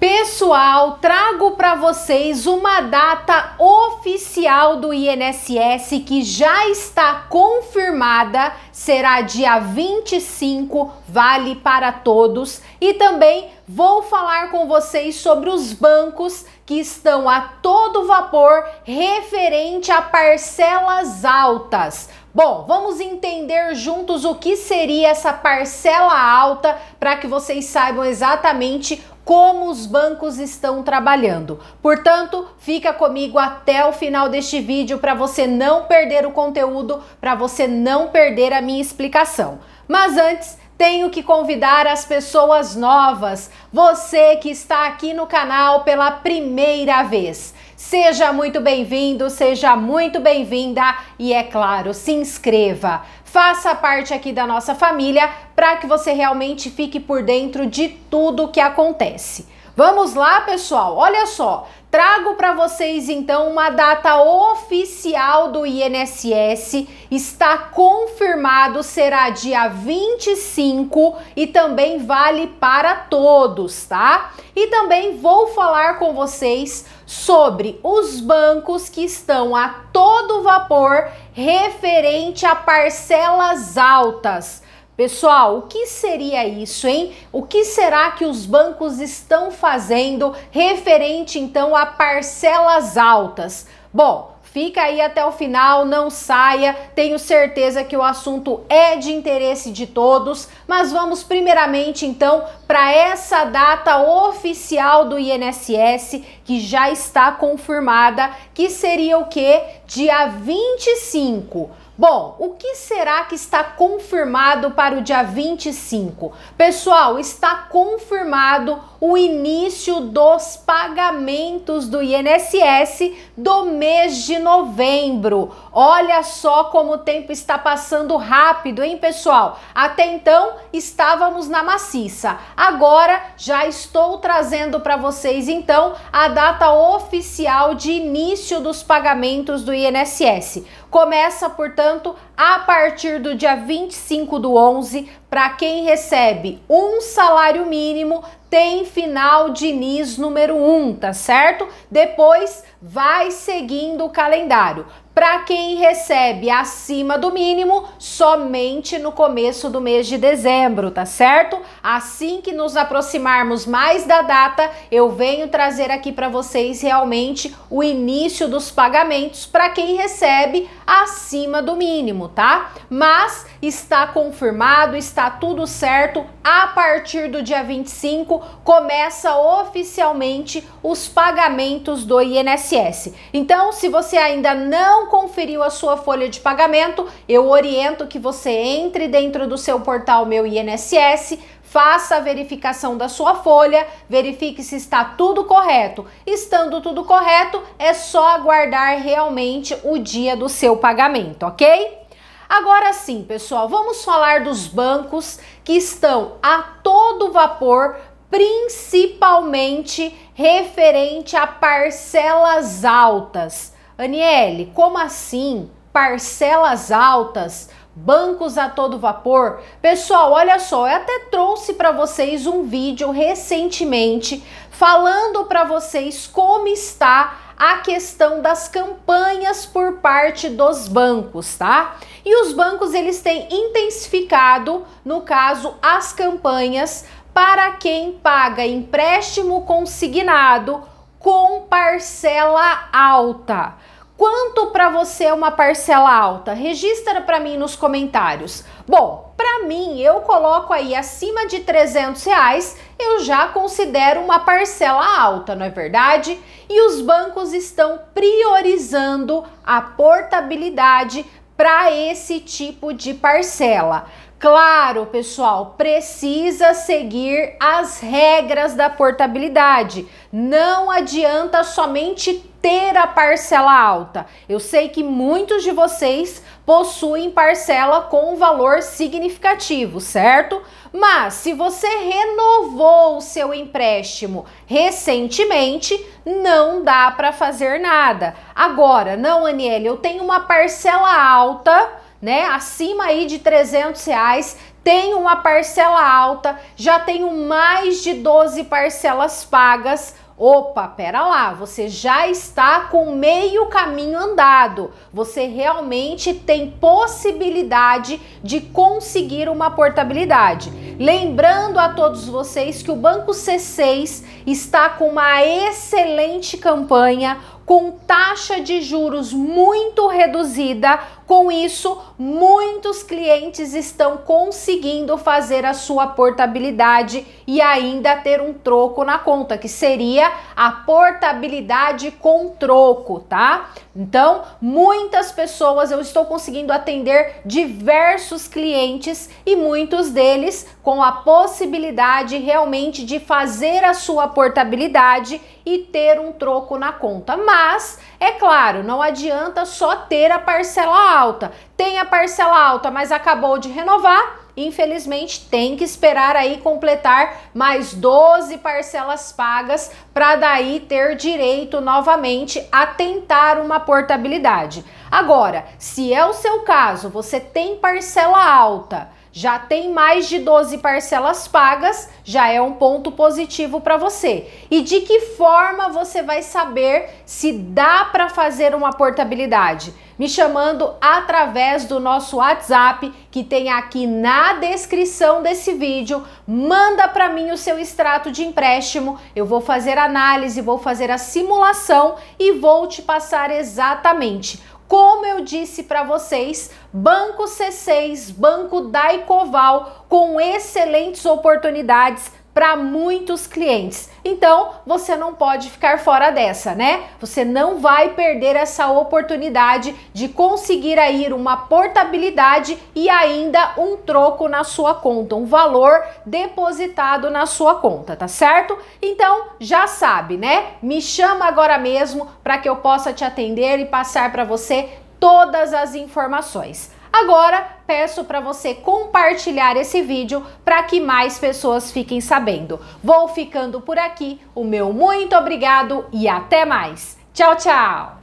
Pessoal, trago para vocês uma data oficial do INSS que já está confirmada, será dia 25, vale para todos, e também vou falar com vocês sobre os bancos que estão a todo vapor referente a parcelas altas. Bom, vamos entender juntos o que seria essa parcela alta para que vocês saibam exatamente como os bancos estão trabalhando. Portanto, fica comigo até o final deste vídeo para você não perder o conteúdo, para você não perder a minha explicação. Mas antes, tenho que convidar as pessoas novas, você que está aqui no canal pela primeira vez. Seja muito bem-vindo, seja muito bem-vinda e, é claro, se inscreva faça parte aqui da nossa família para que você realmente fique por dentro de tudo que acontece. Vamos lá, pessoal. Olha só, trago para vocês então uma data oficial do INSS. Está confirmado, será dia 25 e também vale para todos, tá? E também vou falar com vocês sobre os bancos que estão a todo vapor referente a parcelas altas. Pessoal, o que seria isso, hein? O que será que os bancos estão fazendo referente então a parcelas altas? Bom, Fica aí até o final, não saia. Tenho certeza que o assunto é de interesse de todos, mas vamos primeiramente então para essa data oficial do INSS que já está confirmada, que seria o que? Dia 25. Bom, o que será que está confirmado para o dia 25? Pessoal, está confirmado o início dos pagamentos do INSS do mês de novembro. Olha só como o tempo está passando rápido, hein, pessoal? Até então estávamos na maciça. Agora já estou trazendo para vocês então a data oficial de início dos pagamentos do INSS começa, portanto, a partir do dia 25 do 11 para quem recebe um salário mínimo tem final de NIS número 1, um, tá certo? Depois vai seguindo o calendário. Para quem recebe acima do mínimo, somente no começo do mês de dezembro, tá certo? Assim que nos aproximarmos mais da data, eu venho trazer aqui para vocês realmente o início dos pagamentos para quem recebe acima do mínimo, tá? Mas está confirmado, está tudo certo. A partir do dia 25, começa oficialmente os pagamentos do INSS. Então, se você ainda não conferiu a sua folha de pagamento, eu oriento que você entre dentro do seu portal Meu INSS, faça a verificação da sua folha, verifique se está tudo correto. Estando tudo correto, é só aguardar realmente o dia do seu pagamento, ok? Agora sim, pessoal, vamos falar dos bancos que estão a todo vapor principalmente referente a parcelas altas. Aniele, como assim? Parcelas altas, bancos a todo vapor. Pessoal, olha só, eu até trouxe para vocês um vídeo recentemente falando para vocês como está a questão das campanhas por parte dos bancos, tá? E os bancos eles têm intensificado, no caso, as campanhas para quem paga empréstimo consignado com parcela alta. Quanto para você é uma parcela alta? Registra para mim nos comentários. Bom, para mim eu coloco aí acima de 300 reais, eu já considero uma parcela alta, não é verdade? E os bancos estão priorizando a portabilidade para esse tipo de parcela. Claro, pessoal, precisa seguir as regras da portabilidade. Não adianta somente ter a parcela alta. Eu sei que muitos de vocês possuem parcela com valor significativo, certo? Mas se você renovou o seu empréstimo recentemente, não dá para fazer nada. Agora, não, Aniele, eu tenho uma parcela alta né? Acima aí de 300 reais, tem uma parcela alta, já tenho mais de 12 parcelas pagas. Opa, pera lá, você já está com meio caminho andado. Você realmente tem possibilidade de conseguir uma portabilidade. Lembrando a todos vocês que o Banco C6 está com uma excelente campanha com taxa de juros muito reduzida, com isso, muitos clientes estão conseguindo fazer a sua portabilidade e ainda ter um troco na conta, que seria a portabilidade com troco, tá? Então, muitas pessoas eu estou conseguindo atender diversos clientes e muitos deles com a possibilidade realmente de fazer a sua portabilidade e ter um troco na conta. Mas é claro, não adianta só ter a parcela alta. Tem a parcela alta, mas acabou de renovar, infelizmente tem que esperar aí completar mais 12 parcelas pagas para daí ter direito novamente a tentar uma portabilidade. Agora, se é o seu caso, você tem parcela alta, já tem mais de 12 parcelas pagas, já é um ponto positivo para você. E de que forma você vai saber se dá para fazer uma portabilidade? Me chamando através do nosso WhatsApp, que tem aqui na descrição desse vídeo. Manda para mim o seu extrato de empréstimo, eu vou fazer análise, vou fazer a simulação e vou te passar exatamente como eu disse para vocês, Banco C6, Banco Daicoval, com excelentes oportunidades para muitos clientes. Então, você não pode ficar fora dessa, né? Você não vai perder essa oportunidade de conseguir aí uma portabilidade e ainda um troco na sua conta, um valor depositado na sua conta, tá certo? Então, já sabe, né? Me chama agora mesmo para que eu possa te atender e passar para você todas as informações. Agora peço para você compartilhar esse vídeo para que mais pessoas fiquem sabendo. Vou ficando por aqui, o meu muito obrigado e até mais. Tchau, tchau!